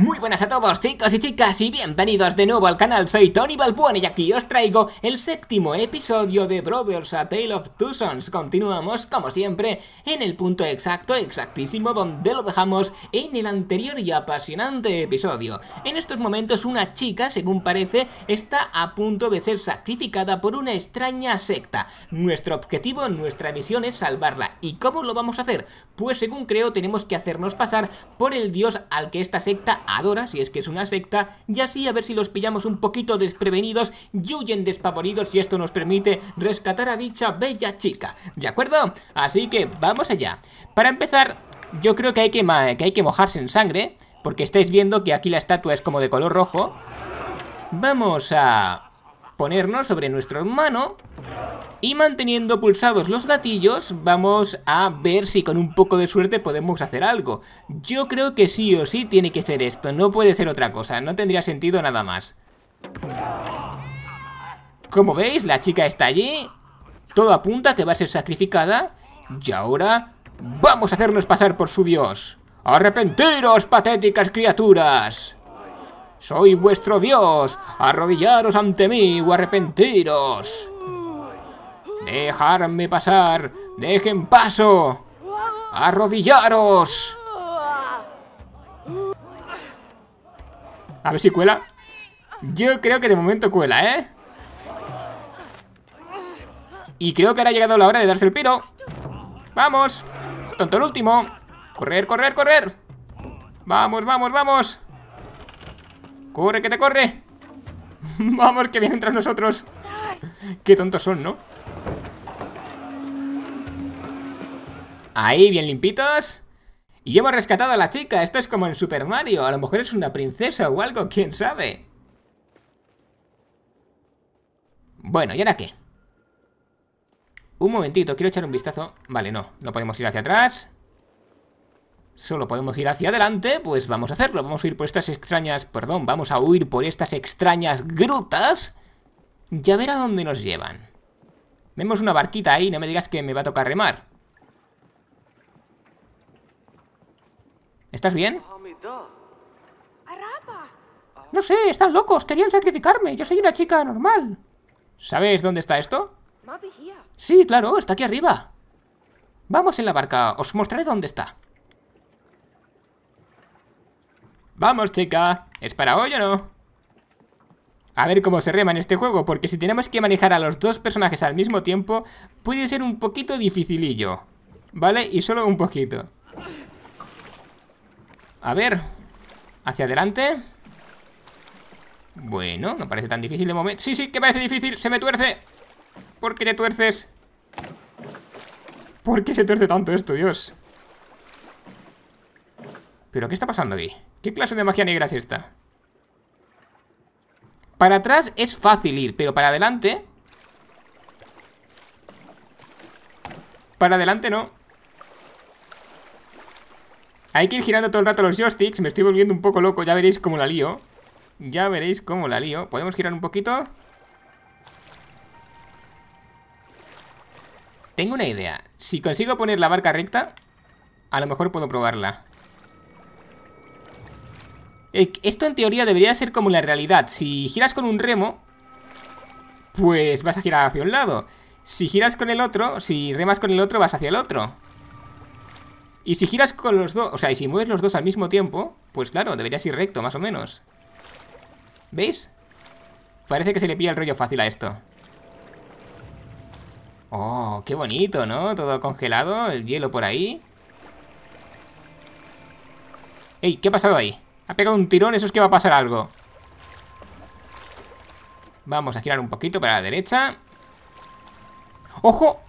Muy buenas a todos chicos y chicas y bienvenidos de nuevo al canal, soy Tony Balbuena y aquí os traigo el séptimo episodio de Brothers A Tale of Two Sons. Continuamos como siempre en el punto exacto, exactísimo donde lo dejamos en el anterior y apasionante episodio. En estos momentos una chica, según parece, está a punto de ser sacrificada por una extraña secta. Nuestro objetivo, nuestra misión es salvarla. ¿Y cómo lo vamos a hacer? Pues según creo tenemos que hacernos pasar por el dios al que esta secta adora, si es que es una secta, y así a ver si los pillamos un poquito desprevenidos y huyen despavoridos y esto nos permite rescatar a dicha bella chica, ¿de acuerdo? Así que vamos allá. Para empezar, yo creo que hay que, que, hay que mojarse en sangre, porque estáis viendo que aquí la estatua es como de color rojo. Vamos a ponernos sobre nuestro hermano... y manteniendo pulsados los gatillos vamos a ver si con un poco de suerte podemos hacer algo. Yo creo que sí o sí tiene que ser esto, no puede ser otra cosa, no tendría sentido nada más. Como veis, la chica está allí, todo apunta que va a ser sacrificada y ahora vamos a hacernos pasar por su dios. ¡Arrepentiros, patéticas criaturas! Soy vuestro Dios, arrodillaros ante mí o arrepentiros. Dejarme pasar, dejen paso. Arrodillaros. A ver si cuela. Yo creo que de momento cuela, ¿eh? Y creo que ahora ha llegado la hora de darse el piro. ¡Vamos! Tonto el último. ¡Correr, correr, correr! ¡Vamos, vamos, vamos! ¡Corre, que te corre! ¡Vamos, que vienen tras nosotros! ¡Qué tontos son, ¿no? Ahí, bien limpitos Y hemos rescatado a la chica Esto es como en Super Mario A lo mejor es una princesa o algo, quién sabe Bueno, ¿y ahora qué? Un momentito, quiero echar un vistazo Vale, no, no podemos ir hacia atrás solo podemos ir hacia adelante, pues vamos a hacerlo. Vamos a ir por estas extrañas... Perdón, vamos a huir por estas extrañas grutas. Ya ver a dónde nos llevan. Vemos una barquita ahí, no me digas que me va a tocar remar. ¿Estás bien? No sé, están locos, querían sacrificarme, yo soy una chica normal. ¿Sabéis dónde está esto? Sí, claro, está aquí arriba. Vamos en la barca, os mostraré dónde está. Vamos, chica. ¿Es para hoy o no? A ver cómo se rema en este juego, porque si tenemos que manejar a los dos personajes al mismo tiempo, puede ser un poquito dificilillo. ¿Vale? Y solo un poquito. A ver. Hacia adelante. Bueno, no parece tan difícil de momento. Sí, sí, que parece difícil. Se me tuerce. ¿Por qué te tuerces? ¿Por qué se tuerce tanto esto, Dios? ¿Pero qué está pasando aquí? ¿Qué clase de magia negra es esta? Para atrás es fácil ir, pero para adelante... Para adelante no. Hay que ir girando todo el rato los joysticks. Me estoy volviendo un poco loco. Ya veréis cómo la lío. Ya veréis cómo la lío. ¿Podemos girar un poquito? Tengo una idea. Si consigo poner la barca recta, a lo mejor puedo probarla. Eh, esto en teoría debería ser como la realidad. Si giras con un remo, pues vas a girar hacia un lado. Si giras con el otro, si remas con el otro, vas hacia el otro. Y si giras con los dos, o sea, y si mueves los dos al mismo tiempo, pues claro, deberías ir recto, más o menos. ¿Veis? Parece que se le pilla el rollo fácil a esto. Oh, qué bonito, ¿no? Todo congelado, el hielo por ahí. Ey, ¿qué ha pasado ahí? Ha pegado un tirón, eso es que va a pasar algo. Vamos a girar un poquito para la derecha. ¡Ojo!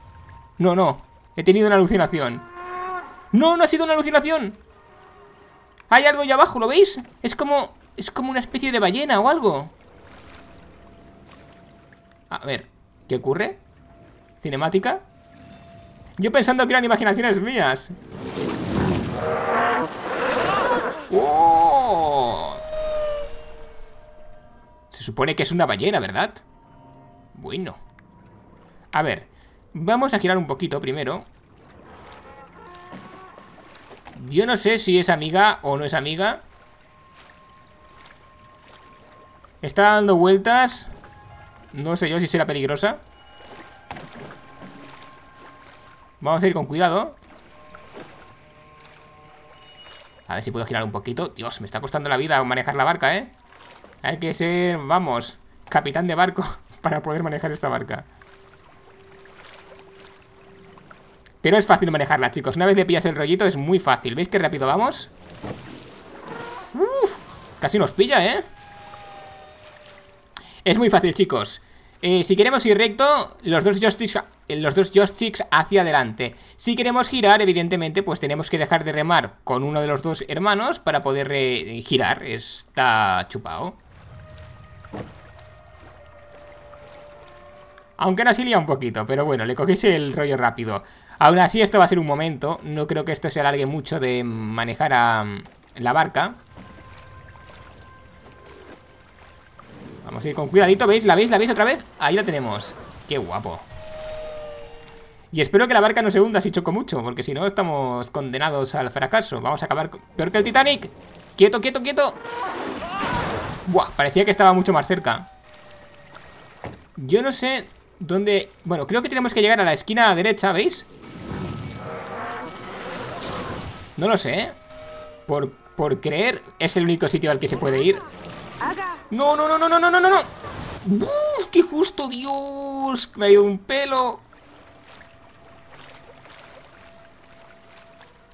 No, no. He tenido una alucinación. ¡No, no ha sido una alucinación! Hay algo allá abajo, ¿lo veis? Es como... Es como una especie de ballena o algo. A ver, ¿qué ocurre? ¿Cinemática? Yo pensando que eran imaginaciones mías. supone que es una ballena, ¿verdad? Bueno. A ver, vamos a girar un poquito primero. Yo no sé si es amiga o no es amiga. Está dando vueltas. No sé yo si será peligrosa. Vamos a ir con cuidado. A ver si puedo girar un poquito. Dios, me está costando la vida manejar la barca, ¿eh? Hay que ser, vamos, capitán de barco para poder manejar esta barca. Pero es fácil manejarla, chicos. Una vez le pillas el rollito es muy fácil. ¿Veis qué rápido vamos? Uf, casi nos pilla, ¿eh? Es muy fácil, chicos. Eh, si queremos ir recto, los dos joysticks eh, los dos joysticks hacia adelante. Si queremos girar, evidentemente, pues tenemos que dejar de remar con uno de los dos hermanos para poder eh, girar. Está chupado. Aunque nos lía un poquito, pero bueno, le cogéis el rollo rápido. Aún así, esto va a ser un momento. No creo que esto se alargue mucho de manejar a mm, la barca. Vamos a ir con cuidadito, ¿veis? ¿La veis? ¿La veis otra vez? Ahí la tenemos. ¡Qué guapo! Y espero que la barca no se hunda si choco mucho, porque si no estamos condenados al fracaso. Vamos a acabar peor que el Titanic. ¡Quieto, quieto, quieto! Buah, parecía que estaba mucho más cerca. Yo no sé ¿Dónde? Bueno, creo que tenemos que llegar a la esquina derecha, ¿veis? No lo sé ¿eh? Por, por creer es el único sitio al que se puede ir No, no, no, no, no, no, no, no ¡Qué justo, Dios! Me ha ido un pelo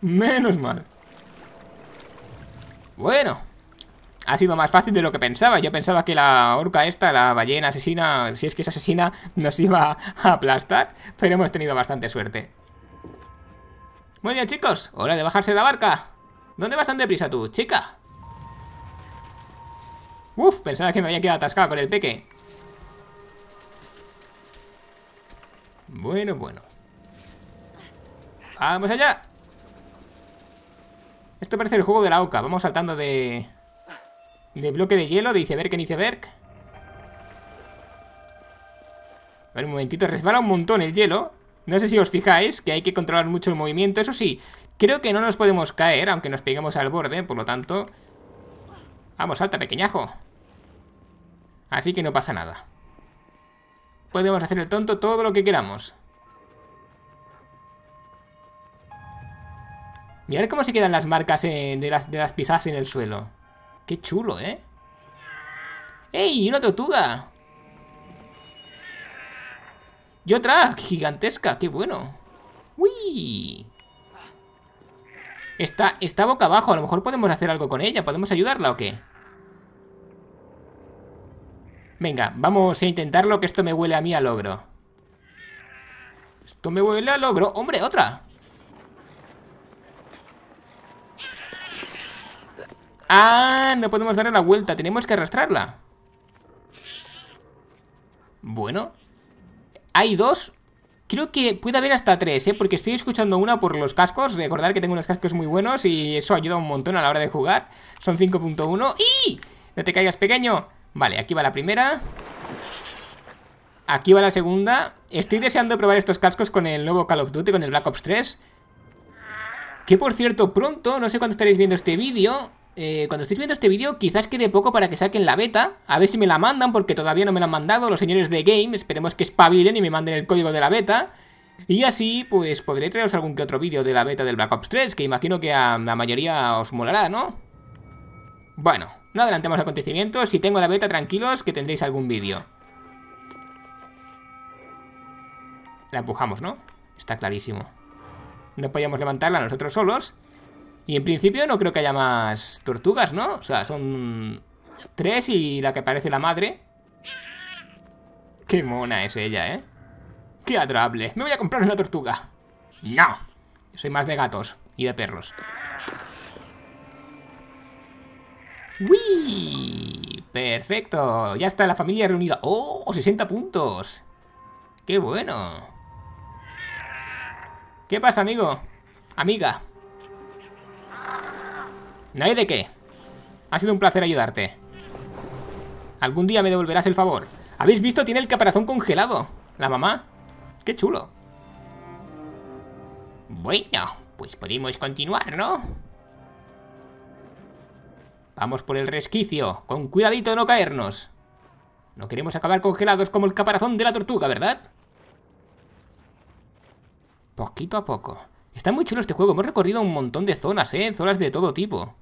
Menos mal Bueno ha sido más fácil de lo que pensaba. Yo pensaba que la orca esta, la ballena asesina, si es que es asesina, nos iba a aplastar, pero hemos tenido bastante suerte. Muy bien, chicos, hora de bajarse de la barca. ¿Dónde vas tan deprisa tú, chica? Uf, pensaba que me había quedado atascado con el peque. Bueno, bueno. ¡Vamos allá! Esto parece el juego de la oca. Vamos saltando de, de bloque de hielo de iceberg en iceberg. A ver, un momentito. Resbala un montón el hielo. No sé si os fijáis que hay que controlar mucho el movimiento. Eso sí, creo que no nos podemos caer, aunque nos peguemos al borde. Por lo tanto... Vamos, salta, pequeñajo. Así que no pasa nada. Podemos hacer el tonto todo lo que queramos. Mirad cómo se quedan las marcas eh, de, las, de las pisadas en el suelo. Qué chulo, ¿eh? ¡Ey! ¡Una tortuga! Y otra gigantesca, qué bueno. ¡Uy! Está, está boca abajo, a lo mejor podemos hacer algo con ella. ¿Podemos ayudarla o qué? Venga, vamos a intentarlo, que esto me huele a mí a logro. Esto me huele a logro. ¡Hombre, otra! ¡Ah! No podemos darle la vuelta, tenemos que arrastrarla. Bueno. Hay dos. Creo que puede haber hasta tres, ¿eh? Porque estoy escuchando una por los cascos. Recordar que tengo unos cascos muy buenos y eso ayuda un montón a la hora de jugar. Son 5.1. ¡Y! No te caigas, pequeño. Vale, aquí va la primera. Aquí va la segunda. Estoy deseando probar estos cascos con el nuevo Call of Duty, con el Black Ops 3. Que por cierto, pronto, no sé cuándo estaréis viendo este vídeo eh, cuando estéis viendo este vídeo, quizás quede poco para que saquen la beta. A ver si me la mandan, porque todavía no me la han mandado los señores de Game. Esperemos que espabilen y me manden el código de la beta. Y así, pues podré traeros algún que otro vídeo de la beta del Black Ops 3, que imagino que a la mayoría os molará, ¿no? Bueno, no adelantemos acontecimientos. Si tengo la beta, tranquilos, que tendréis algún vídeo. La empujamos, ¿no? Está clarísimo. No podíamos levantarla nosotros solos, y en principio no creo que haya más tortugas, ¿no? O sea, son tres y la que parece la madre. Qué mona es ella, ¿eh? Qué adorable! Me voy a comprar una tortuga. No. Soy más de gatos y de perros. ¡Uy! Perfecto. Ya está la familia reunida. ¡Oh! 60 puntos. ¡Qué bueno! ¿Qué pasa, amigo? Amiga. No hay de qué. Ha sido un placer ayudarte. Algún día me devolverás el favor. ¿Habéis visto? Tiene el caparazón congelado. La mamá. Qué chulo. Bueno, pues podemos continuar, ¿no? Vamos por el resquicio. Con cuidadito de no caernos. No queremos acabar congelados como el caparazón de la tortuga, ¿verdad? Poquito a poco. Está muy chulo este juego. Hemos recorrido un montón de zonas, ¿eh? Zonas de todo tipo.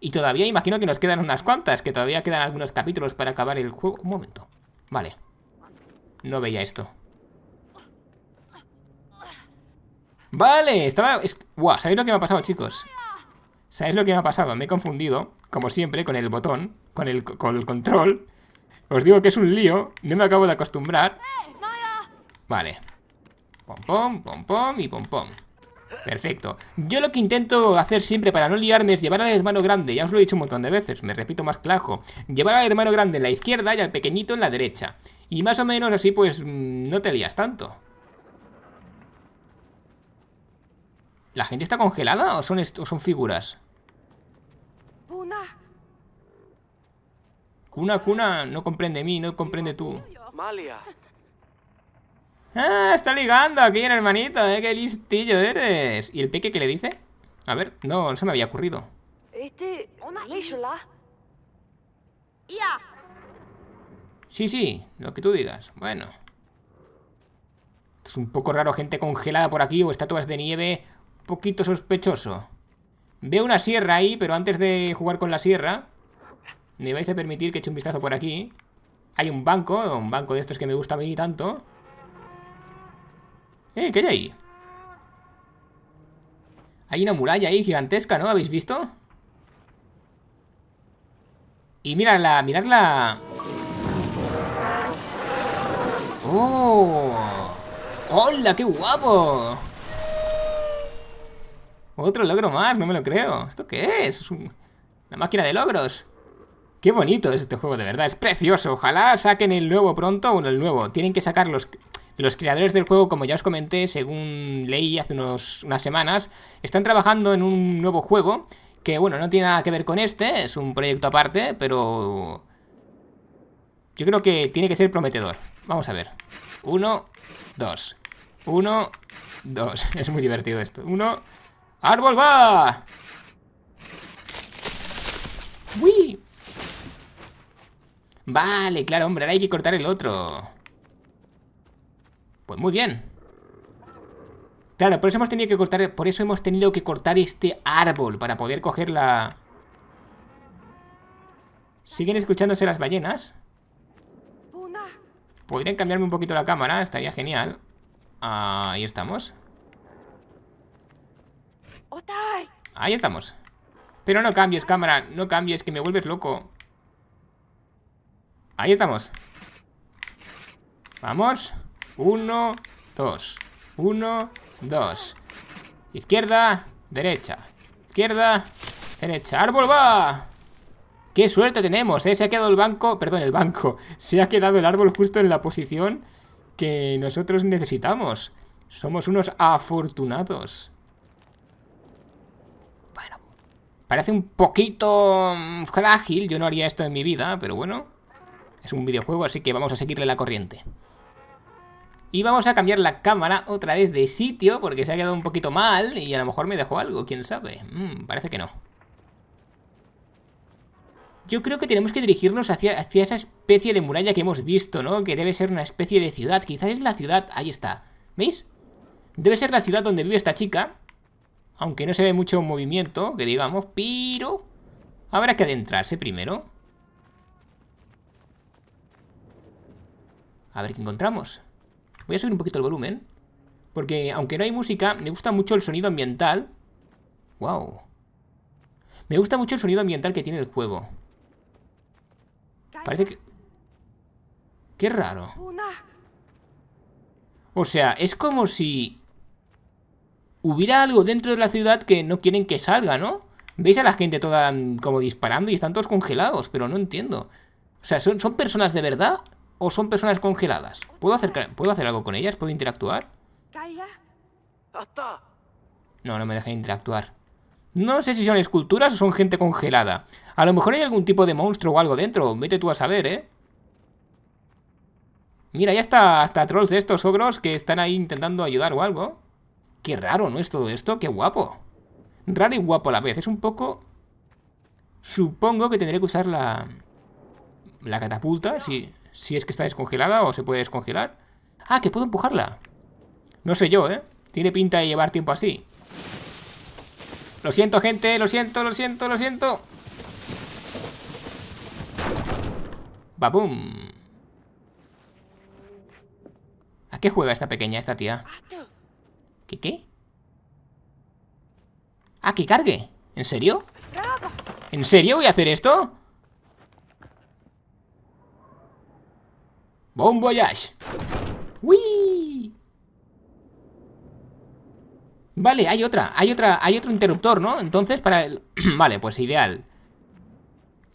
Y todavía imagino que nos quedan unas cuantas, que todavía quedan algunos capítulos para acabar el juego. Un momento. Vale. No veía esto. Vale, estaba... ¿sabéis lo que me ha pasado, chicos? ¿Sabéis lo que me ha pasado? Me he confundido, como siempre, con el botón, con el, con el control. Os digo que es un lío, no me acabo de acostumbrar. Vale. Pom, pom, pom, pom y pom, pom. Perfecto. Yo lo que intento hacer siempre para no liarme es llevar al hermano grande, ya os lo he dicho un montón de veces, me repito más clajo, llevar al hermano grande en la izquierda y al pequeñito en la derecha. Y más o menos así pues mm, no te lías tanto. ¿La gente está congelada o son, son figuras? Cuna, cuna, no comprende mí, no comprende tú. Malia. Ah, está ligando aquí el hermanito, ¿eh? Qué listillo eres. ¿Y el peque qué le dice? A ver, no, no se me había ocurrido. Este, sí, sí, lo que tú digas. Bueno. Esto es un poco raro, gente congelada por aquí o estatuas de nieve. Un poquito sospechoso. Veo una sierra ahí, pero antes de jugar con la sierra, me vais a permitir que eche un vistazo por aquí. Hay un banco, un banco de estos que me gusta a mí tanto. Eh, ¿qué hay ahí? Hay una muralla ahí gigantesca, ¿no? ¿Habéis visto? Y miradla, miradla. ¡Oh! ¡Hola, qué guapo! Otro logro más, no me lo creo. ¿Esto qué es? ¿Es Una máquina de logros. Qué bonito es este juego, de verdad. Es precioso. Ojalá saquen el nuevo pronto o el nuevo. Tienen que sacar los, los creadores del juego, como ya os comenté, según leí hace unos, unas semanas, están trabajando en un nuevo juego que, bueno, no tiene nada que ver con este, es un proyecto aparte, pero... Yo creo que tiene que ser prometedor. Vamos a ver. Uno, dos. Uno, dos. Es muy divertido esto. Uno... ¡Árbol va! ¡Uy! Vale, claro, hombre, ahora hay que cortar el otro. Pues muy bien. Claro, por eso hemos tenido que cortar. Por eso hemos tenido que cortar este árbol para poder coger la. ¿Siguen escuchándose las ballenas? Podrían cambiarme un poquito la cámara, estaría genial. Ahí estamos. Ahí estamos. Pero no cambies, cámara, no cambies, que me vuelves loco. Ahí estamos. Vamos. Uno, dos Uno, dos Izquierda, derecha. Izquierda, derecha. ¡Árbol va! ¡Qué suerte tenemos! Eh. Se ha quedado el banco, perdón, el banco. Se ha quedado el árbol justo en la posición que nosotros necesitamos. Somos unos afortunados. Bueno, parece un poquito mm, frágil. Yo no haría esto en mi vida, pero bueno. Es un videojuego, así que vamos a seguirle la corriente. Y vamos a cambiar la cámara otra vez de sitio porque se ha quedado un poquito mal y a lo mejor me dejó algo, quién sabe. Mm, parece que no. Yo creo que tenemos que dirigirnos hacia, hacia esa especie de muralla que hemos visto, ¿no? Que debe ser una especie de ciudad. Quizás es la ciudad... Ahí está. ¿Veis? Debe ser la ciudad donde vive esta chica. Aunque no se ve mucho movimiento, que digamos. Pero... Habrá que adentrarse primero. A ver qué encontramos. Voy a subir un poquito el volumen. Porque aunque no hay música, me gusta mucho el sonido ambiental. ¡Wow! Me gusta mucho el sonido ambiental que tiene el juego. Parece que... ¡Qué raro! O sea, es como si... Hubiera algo dentro de la ciudad que no quieren que salga, ¿no? Veis a la gente toda mm, como disparando y están todos congelados, pero no entiendo. O sea, ¿son, son personas de verdad? o son personas congeladas. ¿Puedo, ¿Puedo hacer algo con ellas? ¿Puedo interactuar? No, no me dejan interactuar. No sé si son esculturas o son gente congelada. A lo mejor hay algún tipo de monstruo o algo dentro. Vete tú a saber, ¿eh? Mira, ya está hasta trolls de estos ogros que están ahí intentando ayudar o algo. Qué raro, ¿no es todo esto? Qué guapo. Raro y guapo a la vez. Es un poco... Supongo que tendré que usar la... La catapulta, sí. Si es que está descongelada o se puede descongelar. Ah, que puedo empujarla. No sé yo, ¿eh? Tiene pinta de llevar tiempo así. Lo siento, gente. Lo siento, lo siento, lo siento. ¡Babum! ¿A qué juega esta pequeña, esta tía? ¿Qué qué? Ah, que cargue. ¿En serio? ¿En serio voy a hacer esto? ¡Bon voyage! Vale, hay otra, hay otra, hay otro interruptor, ¿no? Entonces para el... vale, pues ideal.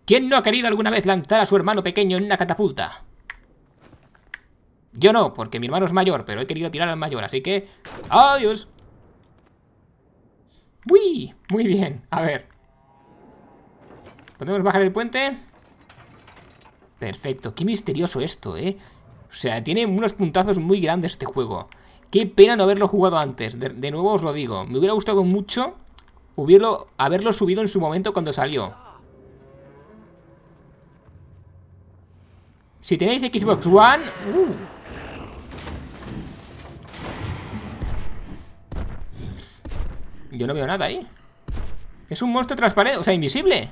¿Quién no ha querido alguna vez lanzar a su hermano pequeño en una catapulta? Yo no, porque mi hermano es mayor, pero he querido tirar al mayor, así que... ¡Adiós! ¡Uy! Muy bien, a ver. ¿Podemos bajar el puente? Perfecto, qué misterioso esto, ¿eh? O sea, tiene unos puntazos muy grandes este juego. Qué pena no haberlo jugado antes, de, nuevo os lo digo. Me hubiera gustado mucho haberlo subido en su momento cuando salió. Si tenéis Xbox One... Uh. Yo no veo nada ahí. Es un monstruo transparente, o sea, invisible.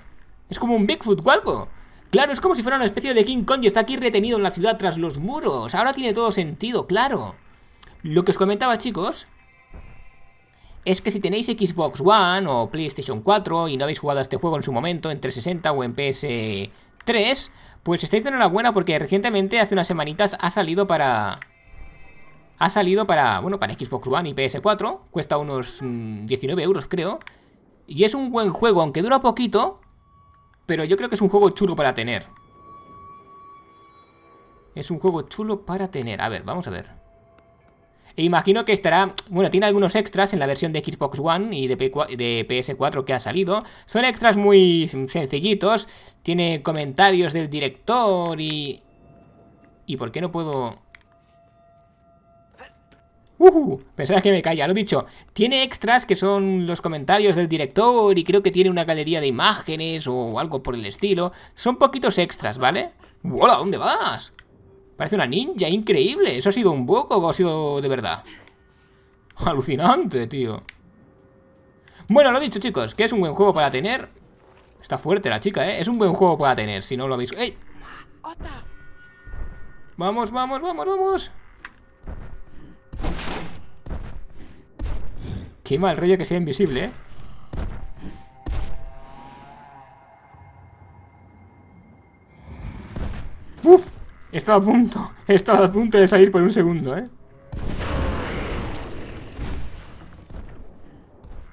Es como un Bigfoot o algo. Claro, es como si fuera una especie de King Kong y está aquí retenido en la ciudad tras los muros. Ahora tiene todo sentido, claro. Lo que os comentaba, chicos, es que si tenéis Xbox One o PlayStation 4 y no habéis jugado a este juego en su momento, en 360 o en PS3, pues estáis de enhorabuena porque recientemente, hace unas semanitas, ha salido para... Ha salido para, bueno, para Xbox One y PS4, cuesta unos 19 mm, euros creo, y es un buen juego, aunque dura poquito, pero yo creo que es un juego chulo para tener. Es un juego chulo para tener. A ver, vamos a ver. E imagino que estará... Bueno, tiene algunos extras en la versión de Xbox One y de, de, PS4 que ha salido. Son extras muy sencillitos. Tiene comentarios del director y... ¿Y por qué no puedo...? Uh, pensaba que me calla, lo dicho. Tiene extras que son los comentarios del director y creo que tiene una galería de imágenes o algo por el estilo. Son poquitos extras, ¿vale? ¡Hola! ¿Dónde vas? Parece una ninja, increíble. ¿Eso ha sido un poco, o ha sido de verdad? Alucinante, tío. Bueno, lo dicho, chicos, que es un buen juego para tener. Está fuerte la chica, ¿eh? Es un buen juego para tener, si no lo habéis... ¡Ey! Vamos, vamos, vamos, vamos! Qué mal rollo que sea invisible, ¿eh? ¡Uf! Estaba a punto. Estaba a punto de salir por un segundo, ¿eh?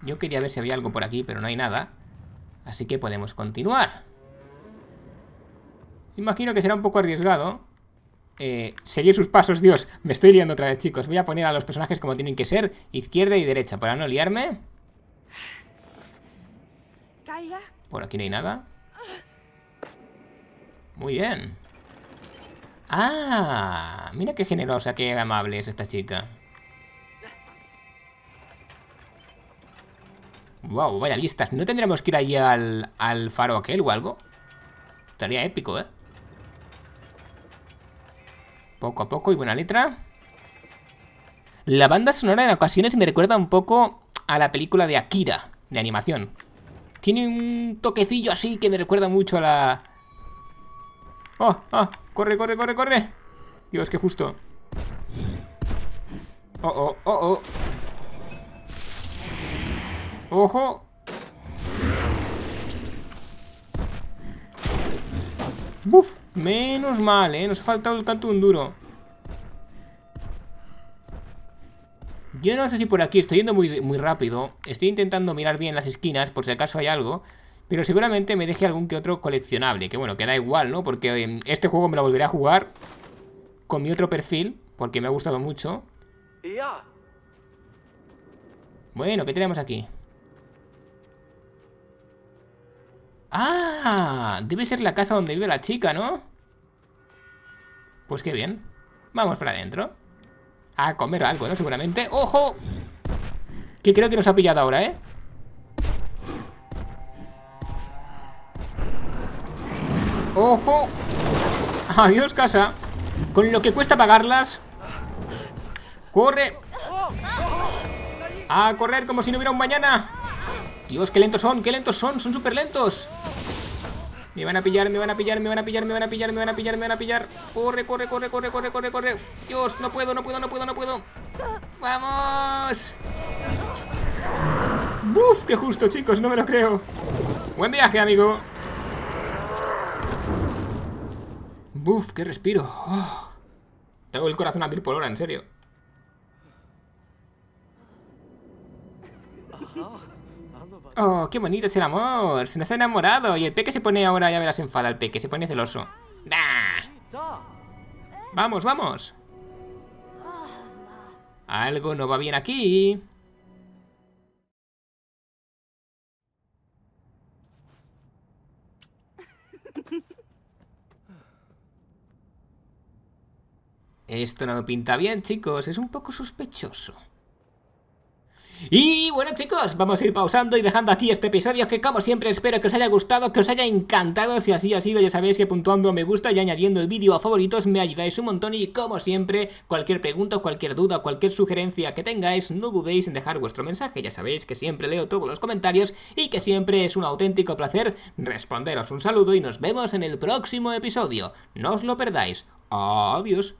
Yo quería ver si había algo por aquí, pero no hay nada. Así que podemos continuar. Imagino que será un poco arriesgado. Eh, seguir sus pasos, Dios. Me estoy liando otra vez, chicos. Voy a poner a los personajes como tienen que ser, izquierda y derecha, para no liarme. Por aquí no hay nada. Muy bien. ¡Ah! Mira qué generosa, qué amable es esta chica. Wow, vaya listas. ¿No tendremos que ir allí al, al faro aquel o algo? Estaría épico, ¿eh? Poco a poco y buena letra. La banda sonora en ocasiones me recuerda un poco a la película de Akira, de animación. Tiene un toquecillo así que me recuerda mucho a la... ¡Oh! ¡Oh! ¡Corre, corre, corre, corre! Dios, que justo. ¡Oh, oh, oh, oh! ¡Ojo! ¡Buf! Menos mal, ¿eh? Nos ha faltado el canto un duro. Yo no sé si por aquí estoy yendo muy, muy rápido. Estoy intentando mirar bien las esquinas por si acaso hay algo. Pero seguramente me deje algún que otro coleccionable. Que bueno, que da igual, ¿no? Porque em, este juego me lo volveré a jugar con mi otro perfil. Porque me ha gustado mucho. Bueno, ¿qué tenemos aquí? ¡Ah! Debe ser la casa donde vive la chica, ¿no? Pues qué bien. Vamos para adentro. A comer algo, ¿no? Seguramente. ¡Ojo! Que creo que nos ha pillado ahora, ¿eh? ¡Ojo! ¡Adiós, casa! Con lo que cuesta pagarlas. ¡Corre! ¡A correr como si no hubiera un mañana! Dios, qué lentos son, qué lentos son, son súper lentos. Me van a pillar, me van a pillar, me van a pillar, me van a pillar, me van a pillar, me van a pillar. Corre, corre, corre, corre, corre, corre, corre. Dios, no puedo, no puedo, no puedo, no puedo. ¡Vamos! ¡Buf! ¡Qué justo, chicos! No me lo creo. Buen viaje, amigo. ¡Buf! ¡Qué respiro! Oh. Tengo el corazón a mil por hora, en serio. Oh, qué bonito es el amor. Se nos ha enamorado. Y el peque se pone ahora, ya las enfada el peque. Se pone celoso. ¡Bah! Vamos, vamos. Algo no va bien aquí. Esto no me pinta bien, chicos. Es un poco sospechoso. Y bueno chicos, vamos a ir pausando y dejando aquí este episodio que como siempre espero que os haya gustado, que os haya encantado, si así ha sido ya sabéis que puntuando me gusta y añadiendo el vídeo a favoritos me ayudáis un montón y como siempre, cualquier pregunta, cualquier duda, cualquier sugerencia que tengáis, no dudéis en dejar vuestro mensaje, ya sabéis que siempre leo todos los comentarios y que siempre es un auténtico placer responderos un saludo y nos vemos en el próximo episodio, no os lo perdáis, adiós.